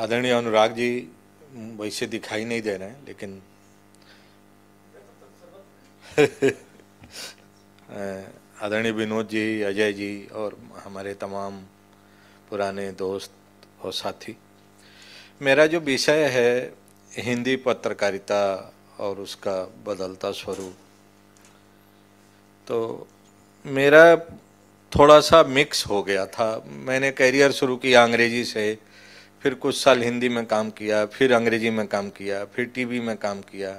आदरणीय अनुराग जी वैसे दिखाई नहीं दे रहे हैं लेकिन आदरणीय विनोद जी अजय जी और हमारे तमाम पुराने दोस्त और साथी मेरा जो विषय है हिंदी पत्रकारिता और उसका बदलता स्वरूप तो मेरा थोड़ा सा मिक्स हो गया था मैंने करियर शुरू किया अंग्रेजी से फिर कुछ साल हिंदी में काम किया फिर अंग्रेजी में काम किया फिर टीवी में काम किया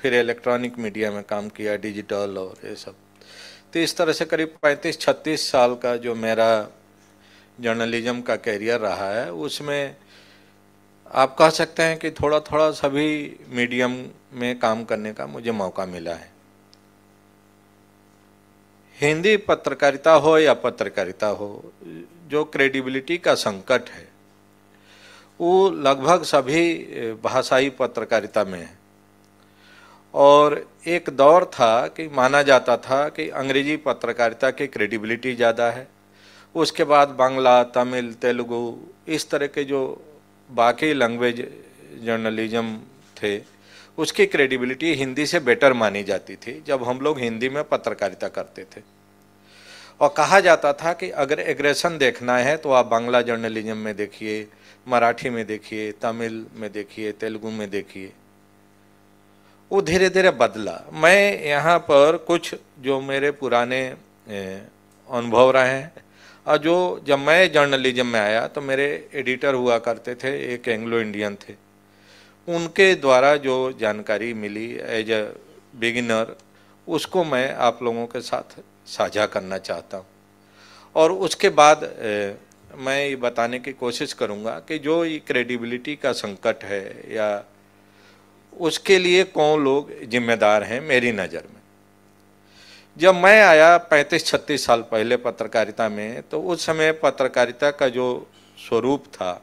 फिर इलेक्ट्रॉनिक मीडिया में काम किया डिजिटल और ये सब तो इस तरह से करीब पैंतीस छत्तीस साल का जो मेरा जर्नलिज्म का कैरियर रहा है उसमें आप कह सकते हैं कि थोड़ा थोड़ा सभी मीडियम में काम करने का मुझे मौका मिला है हिंदी पत्रकारिता हो या पत्रकारिता हो जो क्रेडिबिलिटी का संकट है वो लगभग सभी भाषाई पत्रकारिता में है और एक दौर था कि माना जाता था कि अंग्रेजी पत्रकारिता की क्रेडिबिलिटी ज़्यादा है उसके बाद बांग्ला तमिल तेलुगु इस तरह के जो बाकी लैंग्वेज जर्नलिज्म थे उसकी क्रेडिबिलिटी हिंदी से बेटर मानी जाती थी जब हम लोग हिंदी में पत्रकारिता करते थे और कहा जाता था कि अगर एग्रेशन देखना है तो आप बांग्ला जर्नलिज्म में देखिए मराठी में देखिए तमिल में देखिए तेलुगु में देखिए वो धीरे धीरे बदला मैं यहाँ पर कुछ जो मेरे पुराने अनुभव रहे हैं और जो जब मैं जर्नलिज्म में आया तो मेरे एडिटर हुआ करते थे एक एंग्लो इंडियन थे उनके द्वारा जो जानकारी मिली एज ए बिगिनर उसको मैं आप लोगों के साथ साझा करना चाहता हूँ और उसके बाद मैं ये बताने की कोशिश करूँगा कि जो ये क्रेडिबिलिटी का संकट है या उसके लिए कौन लोग जिम्मेदार हैं मेरी नज़र में जब मैं आया 35-36 साल पहले पत्रकारिता में तो उस समय पत्रकारिता का जो स्वरूप था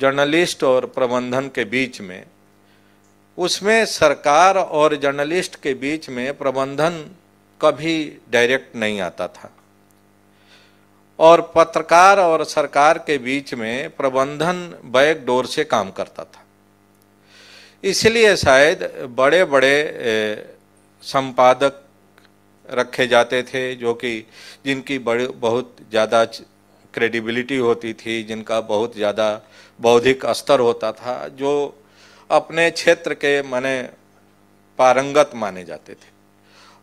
जर्नलिस्ट और प्रबंधन के बीच में उसमें सरकार और जर्नलिस्ट के बीच में प्रबंधन कभी डायरेक्ट नहीं आता था और पत्रकार और सरकार के बीच में प्रबंधन बैक डोर से काम करता था इसलिए शायद बड़े बड़े संपादक रखे जाते थे जो कि जिनकी बड़े बहुत ज़्यादा क्रेडिबिलिटी होती थी जिनका बहुत ज़्यादा बौद्धिक स्तर होता था जो अपने क्षेत्र के माने पारंगत माने जाते थे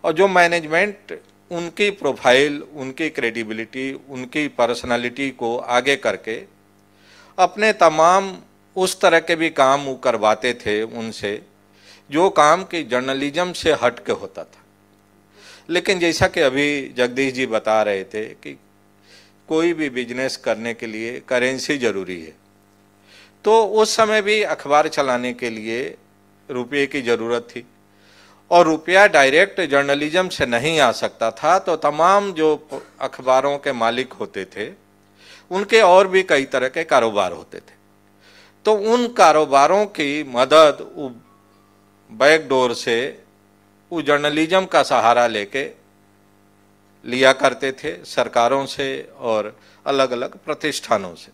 और जो मैनेजमेंट उनकी प्रोफाइल उनकी क्रेडिबिलिटी उनकी पर्सनालिटी को आगे करके अपने तमाम उस तरह के भी काम वो करवाते थे उनसे जो काम कि जर्नलिज्म से हट के होता था लेकिन जैसा कि अभी जगदीश जी बता रहे थे कि कोई भी बिजनेस करने के लिए करेंसी ज़रूरी है तो उस समय भी अखबार चलाने के लिए रुपये की ज़रूरत थी और रुपया डायरेक्ट जर्नलिज्म से नहीं आ सकता था तो तमाम जो अखबारों के मालिक होते थे उनके और भी कई तरह के कारोबार होते थे तो उन कारोबारों की मदद बैकडोर से वो जर्नलिज्म का सहारा लेके लिया करते थे सरकारों से और अलग अलग प्रतिष्ठानों से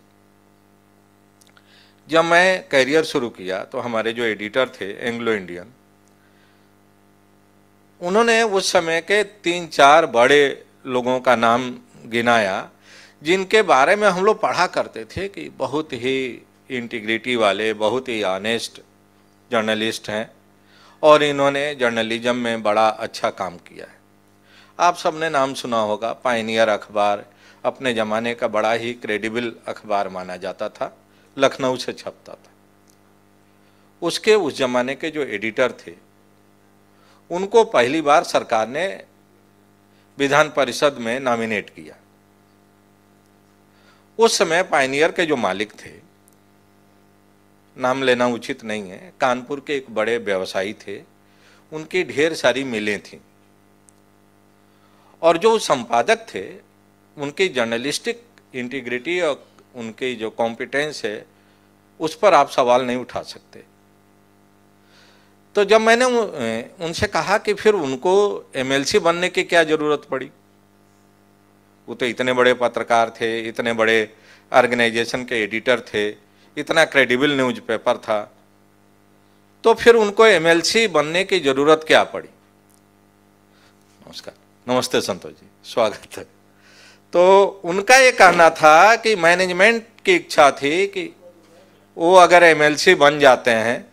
जब मैं करियर शुरू किया तो हमारे जो एडिटर थे एंग्लो इंडियन उन्होंने उस समय के तीन चार बड़े लोगों का नाम गिनाया जिनके बारे में हम लोग पढ़ा करते थे कि बहुत ही इंटीग्रिटी वाले बहुत ही ऑनेस्ट जर्नलिस्ट हैं और इन्होंने जर्नलिज्म में बड़ा अच्छा काम किया है आप सबने नाम सुना होगा पाइनियर अखबार अपने ज़माने का बड़ा ही क्रेडिबल अखबार माना जाता था लखनऊ से छपता था उसके उस ज़माने के जो एडिटर थे उनको पहली बार सरकार ने विधान परिषद में नॉमिनेट किया उस समय पाइनियर के जो मालिक थे नाम लेना उचित नहीं है कानपुर के एक बड़े व्यवसायी थे उनकी ढेर सारी मिलें थीं और जो संपादक थे उनकी जर्नलिस्टिक इंटीग्रिटी और उनकी जो कॉम्पिटेंस है उस पर आप सवाल नहीं उठा सकते तो जब मैंने उनसे कहा कि फिर उनको एमएलसी बनने की क्या ज़रूरत पड़ी वो तो इतने बड़े पत्रकार थे इतने बड़े ऑर्गेनाइजेशन के एडिटर थे इतना क्रेडिबल न्यूज पेपर था तो फिर उनको एमएलसी बनने की ज़रूरत क्या पड़ी नमस्कार नमस्ते संतोष जी स्वागत है तो उनका ये कहना था कि मैनेजमेंट की इच्छा थी कि वो अगर एमएलसी बन जाते हैं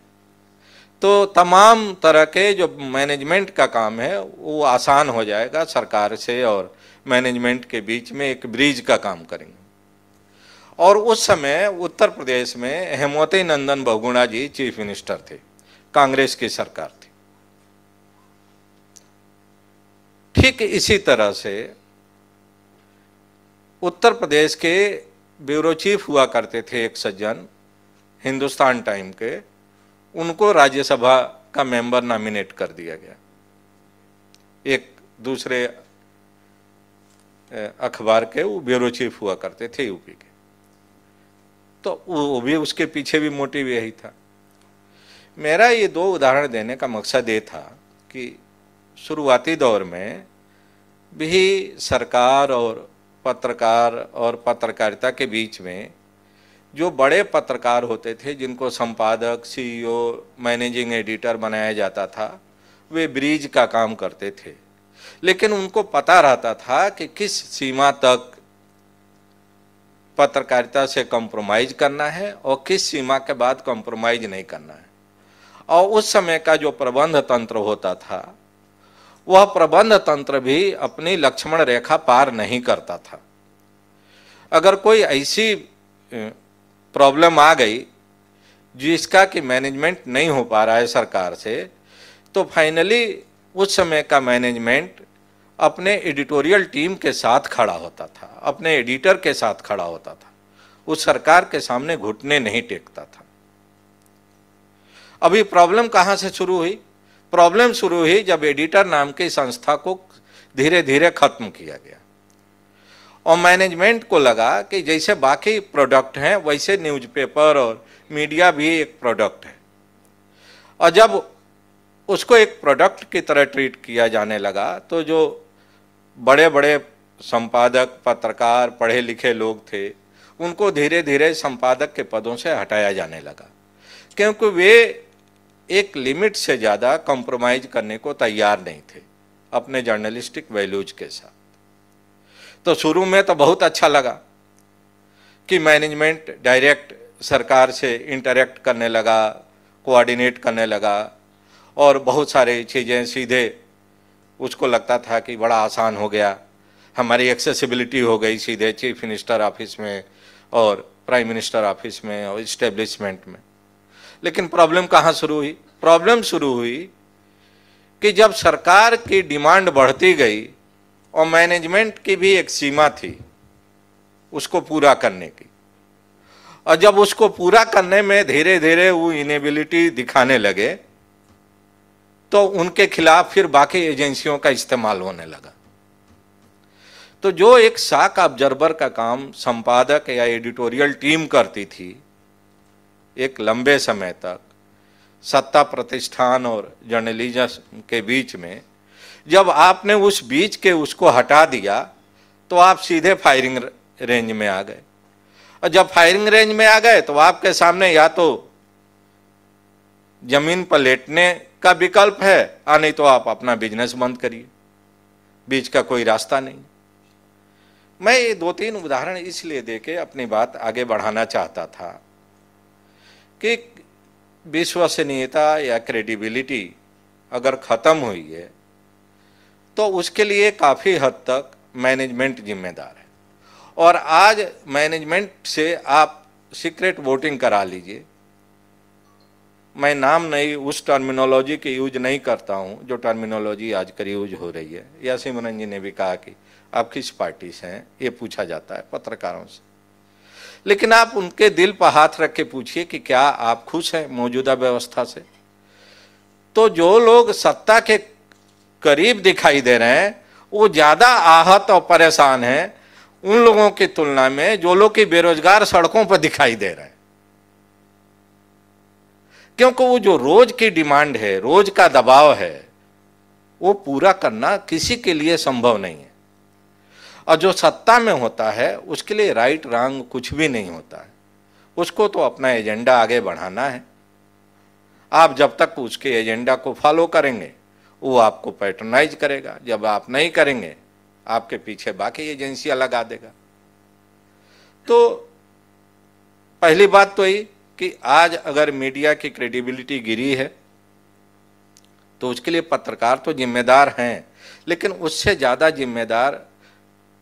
तो तमाम तरह के जो मैनेजमेंट का काम है वो आसान हो जाएगा सरकार से और मैनेजमेंट के बीच में एक ब्रिज का काम करेंगे और उस समय उत्तर प्रदेश में हेमवती नंदन बहुगुणा जी चीफ मिनिस्टर थे कांग्रेस की सरकार थी ठीक इसी तरह से उत्तर प्रदेश के ब्यूरो चीफ हुआ करते थे एक सज्जन हिंदुस्तान टाइम के उनको राज्यसभा का मेंबर नॉमिनेट कर दिया गया एक दूसरे अखबार के वो ब्यूरो चीफ हुआ करते थे यूपी के तो वो भी उसके पीछे भी मोटिव यही था मेरा ये दो उदाहरण देने का मकसद ये था कि शुरुआती दौर में भी सरकार और पत्रकार और पत्रकारिता के बीच में जो बड़े पत्रकार होते थे जिनको संपादक सीईओ मैनेजिंग एडिटर बनाया जाता था वे ब्रिज का काम करते थे लेकिन उनको पता रहता था कि किस सीमा तक पत्रकारिता से कॉम्प्रोमाइज करना है और किस सीमा के बाद कॉम्प्रोमाइज नहीं करना है और उस समय का जो प्रबंध तंत्र होता था वह प्रबंध तंत्र भी अपनी लक्ष्मण रेखा पार नहीं करता था अगर कोई ऐसी प्रॉब्लम आ गई जिसका कि मैनेजमेंट नहीं हो पा रहा है सरकार से तो फाइनली उस समय का मैनेजमेंट अपने एडिटोरियल टीम के साथ खड़ा होता था अपने एडिटर के साथ खड़ा होता था उस सरकार के सामने घुटने नहीं टेकता था अभी प्रॉब्लम कहाँ से शुरू हुई प्रॉब्लम शुरू हुई जब एडिटर नाम की संस्था को धीरे धीरे खत्म किया गया और मैनेजमेंट को लगा कि जैसे बाकी प्रोडक्ट हैं वैसे न्यूज़पेपर और मीडिया भी एक प्रोडक्ट है और जब उसको एक प्रोडक्ट की तरह ट्रीट किया जाने लगा तो जो बड़े बड़े संपादक पत्रकार पढ़े लिखे लोग थे उनको धीरे धीरे संपादक के पदों से हटाया जाने लगा क्योंकि वे एक लिमिट से ज़्यादा कॉम्प्रोमाइज़ करने को तैयार नहीं थे अपने जर्नलिस्टिक वैल्यूज के साथ तो शुरू में तो बहुत अच्छा लगा कि मैनेजमेंट डायरेक्ट सरकार से इंटरेक्ट करने लगा कोऑर्डिनेट करने लगा और बहुत सारी चीज़ें सीधे उसको लगता था कि बड़ा आसान हो गया हमारी एक्सेसिबिलिटी हो गई सीधे चीफ मिनिस्टर ऑफिस में और प्राइम मिनिस्टर ऑफिस में और इस्टेब्लिशमेंट में लेकिन प्रॉब्लम कहाँ शुरू हुई प्रॉब्लम शुरू हुई कि जब सरकार की डिमांड बढ़ती गई और मैनेजमेंट की भी एक सीमा थी उसको पूरा करने की और जब उसको पूरा करने में धीरे धीरे वो इनेबिलिटी दिखाने लगे तो उनके खिलाफ फिर बाकी एजेंसियों का इस्तेमाल होने लगा तो जो एक साक ऑब्जर्वर का काम संपादक या एडिटोरियल टीम करती थी एक लंबे समय तक सत्ता प्रतिष्ठान और जर्नलिज्म के बीच में जब आपने उस बीच के उसको हटा दिया तो आप सीधे फायरिंग रेंज में आ गए और जब फायरिंग रेंज में आ गए तो आपके सामने या तो जमीन पर लेटने का विकल्प है या नहीं तो आप अपना बिजनेस बंद करिए बीच का कोई रास्ता नहीं मैं ये दो तीन उदाहरण इसलिए देके अपनी बात आगे बढ़ाना चाहता था कि विश्वसनीयता या क्रेडिबिलिटी अगर ख़त्म हुई है तो उसके लिए काफ़ी हद तक मैनेजमेंट जिम्मेदार है और आज मैनेजमेंट से आप सीक्रेट वोटिंग करा लीजिए मैं नाम नहीं उस टर्मिनोलॉजी की यूज नहीं करता हूं जो टर्मिनोलॉजी आजकल यूज हो रही है या सिमरन जी ने भी कहा कि आप किस पार्टी से हैं ये पूछा जाता है पत्रकारों से लेकिन आप उनके दिल पर हाथ रख के पूछिए कि क्या आप खुश हैं मौजूदा व्यवस्था से तो जो लोग सत्ता के करीब दिखाई दे रहे हैं वो ज़्यादा आहत और परेशान हैं उन लोगों की तुलना में जो लोग की बेरोजगार सड़कों पर दिखाई दे रहे हैं क्योंकि वो जो रोज की डिमांड है रोज का दबाव है वो पूरा करना किसी के लिए संभव नहीं है और जो सत्ता में होता है उसके लिए राइट रॉन्ग कुछ भी नहीं होता है उसको तो अपना एजेंडा आगे बढ़ाना है आप जब तक उसके एजेंडा को फॉलो करेंगे वो आपको पैटर्नाइज करेगा जब आप नहीं करेंगे आपके पीछे बाकी एजेंसियां लगा देगा तो पहली बात तो यही कि आज अगर मीडिया की क्रेडिबिलिटी गिरी है तो उसके लिए पत्रकार तो जिम्मेदार हैं लेकिन उससे ज़्यादा जिम्मेदार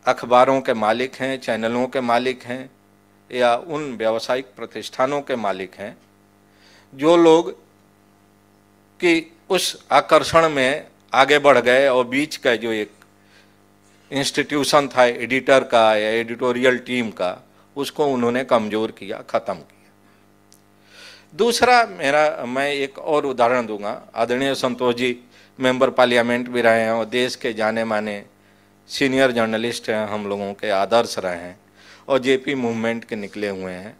अखबारों के मालिक हैं चैनलों के मालिक हैं या उन व्यावसायिक प्रतिष्ठानों के मालिक हैं जो लोग कि उस आकर्षण में आगे बढ़ गए और बीच का जो एक इंस्टीट्यूशन था एडिटर का या एडिटोरियल टीम का उसको उन्होंने कमज़ोर किया ख़त्म किया दूसरा मेरा मैं एक और उदाहरण दूंगा आदरणीय संतोष जी मेंबर पार्लियामेंट भी रहे हैं और देश के जाने माने सीनियर जर्नलिस्ट हैं हम लोगों के आदर्श रहे हैं और जेपी मूवमेंट के निकले हुए हैं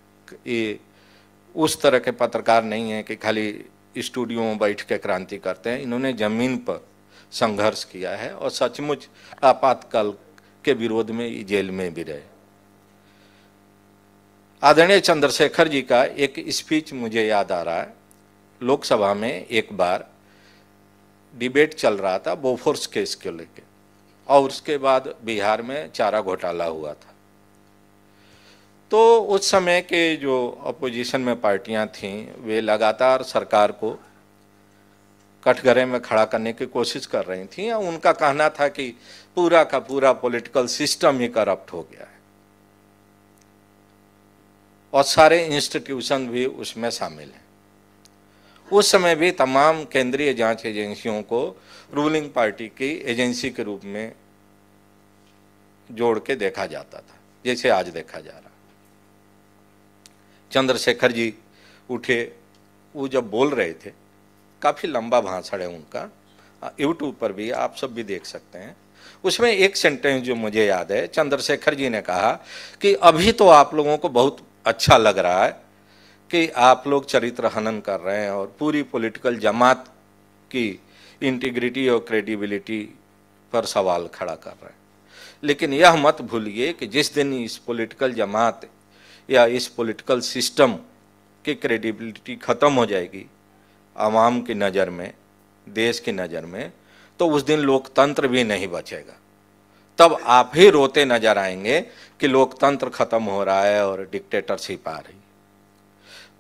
ये उस तरह के पत्रकार नहीं हैं कि खाली स्टूडियो में बैठ के क्रांति करते हैं इन्होंने जमीन पर संघर्ष किया है और सचमुच आपातकाल के विरोध में जेल में भी रहे आदरणीय चंद्रशेखर जी का एक स्पीच मुझे याद आ रहा है लोकसभा में एक बार डिबेट चल रहा था बोफोर्स केस के लेकर और उसके बाद बिहार में चारा घोटाला हुआ था तो उस समय के जो अपोजिशन में पार्टियां थीं वे लगातार सरकार को कठघरे में खड़ा करने की कोशिश कर रही थीं और उनका कहना था कि पूरा का पूरा पॉलिटिकल सिस्टम ही करप्ट हो गया है और सारे इंस्टीट्यूशन भी उसमें शामिल हैं उस समय भी तमाम केंद्रीय जांच एजेंसियों को रूलिंग पार्टी की एजेंसी के रूप में जोड़ के देखा जाता था जैसे आज देखा जा रहा चंद्रशेखर जी उठे वो जब बोल रहे थे काफ़ी लंबा भाषण है उनका यूट्यूब पर भी आप सब भी देख सकते हैं उसमें एक सेंटेंस जो मुझे याद है चंद्रशेखर जी ने कहा कि अभी तो आप लोगों को बहुत अच्छा लग रहा है कि आप लोग चरित्र हनन कर रहे हैं और पूरी पॉलिटिकल जमात की इंटीग्रिटी और क्रेडिबिलिटी पर सवाल खड़ा कर रहे हैं लेकिन यह मत भूलिए कि जिस दिन इस पॉलिटिकल जमात या इस पॉलिटिकल सिस्टम की क्रेडिबिलिटी ख़त्म हो जाएगी आवाम की नज़र में देश की नज़र में तो उस दिन लोकतंत्र भी नहीं बचेगा तब आप ही रोते नजर आएंगे कि लोकतंत्र खत्म हो रहा है और डिक्टेटरशिप आ रही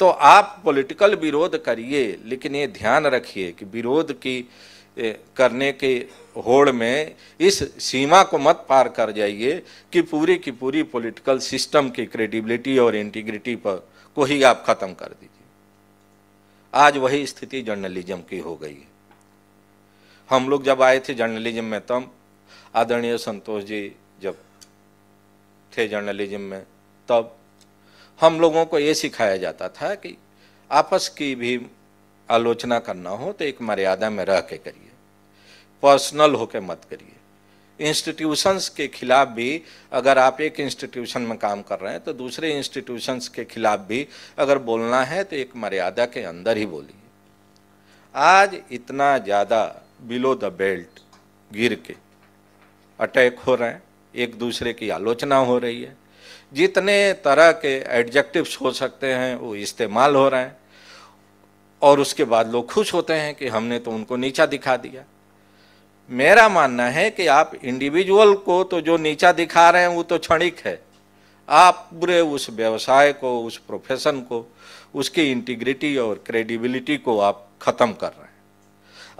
तो आप पॉलिटिकल विरोध करिए लेकिन ये ध्यान रखिए कि विरोध की करने के होड़ में इस सीमा को मत पार कर जाइए कि पूरी की पूरी पॉलिटिकल सिस्टम की क्रेडिबिलिटी और इंटीग्रिटी पर को ही आप ख़त्म कर दीजिए आज वही स्थिति जर्नलिज्म की हो गई है हम लोग जब आए थे जर्नलिज्म में तब आदरणीय संतोष जी जब थे जर्नलिज्म में तब हम लोगों को ये सिखाया जाता था कि आपस की भी आलोचना करना हो तो एक मर्यादा में रह के करिए पर्सनल होकर मत करिए इंस्टीट्यूशंस के खिलाफ भी अगर आप एक इंस्टीट्यूशन में काम कर रहे हैं तो दूसरे इंस्टीट्यूशंस के खिलाफ भी अगर बोलना है तो एक मर्यादा के अंदर ही बोलिए आज इतना ज़्यादा बिलो द बेल्ट गिर के अटैक हो रहे हैं एक दूसरे की आलोचना हो रही है जितने तरह के एडजेक्टिव्स हो सकते हैं वो इस्तेमाल हो रहे हैं और उसके बाद लोग खुश होते हैं कि हमने तो उनको नीचा दिखा दिया मेरा मानना है कि आप इंडिविजुअल को तो जो नीचा दिखा रहे हैं वो तो क्षणिक है आप पूरे उस व्यवसाय को उस प्रोफेशन को उसकी इंटीग्रिटी और क्रेडिबिलिटी को आप ख़त्म कर रहे हैं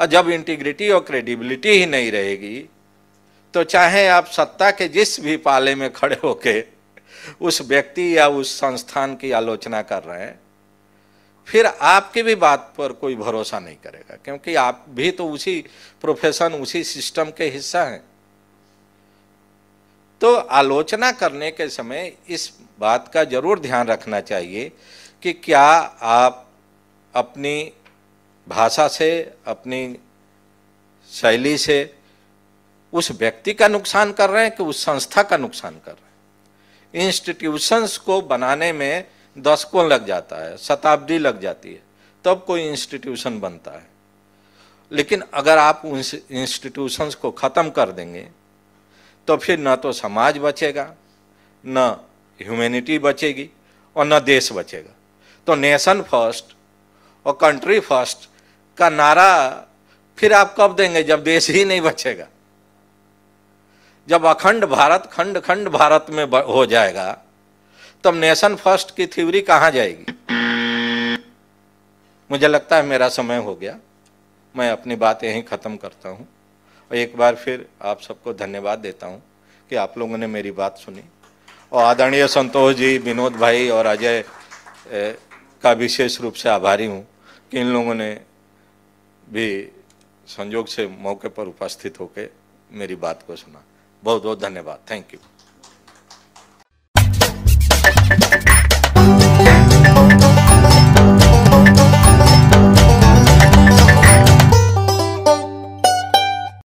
और जब इंटीग्रिटी और क्रेडिबिलिटी ही नहीं रहेगी तो चाहे आप सत्ता के जिस भी पाले में खड़े होके उस व्यक्ति या उस संस्थान की आलोचना कर रहे हैं फिर आपकी भी बात पर कोई भरोसा नहीं करेगा क्योंकि आप भी तो उसी प्रोफेशन उसी सिस्टम के हिस्सा हैं तो आलोचना करने के समय इस बात का जरूर ध्यान रखना चाहिए कि क्या आप अपनी भाषा से अपनी शैली से उस व्यक्ति का नुकसान कर रहे हैं कि उस संस्था का नुकसान कर रहे हैं इंस्टीट्यूशंस को बनाने में दशकों लग जाता है शताब्दी लग जाती है तब कोई इंस्टीट्यूशन बनता है लेकिन अगर आप उन इंस्टीट्यूशंस को ख़त्म कर देंगे तो फिर न तो समाज बचेगा न ह्यूमैनिटी बचेगी और न देश बचेगा तो नेशन फर्स्ट और कंट्री फर्स्ट का नारा फिर आप कब देंगे जब देश ही नहीं बचेगा जब अखंड भारत खंड खंड भारत में हो जाएगा तब नेशन फर्स्ट की थ्योरी कहाँ जाएगी मुझे लगता है मेरा समय हो गया मैं अपनी बात यहीं ख़त्म करता हूँ और एक बार फिर आप सबको धन्यवाद देता हूँ कि आप लोगों ने मेरी बात सुनी और आदरणीय संतोष जी विनोद भाई और अजय का विशेष रूप से आभारी हूँ कि इन लोगों ने भी संजोग से मौके पर उपस्थित होकर मेरी बात को सुना बहुत बहुत धन्यवाद थैंक यू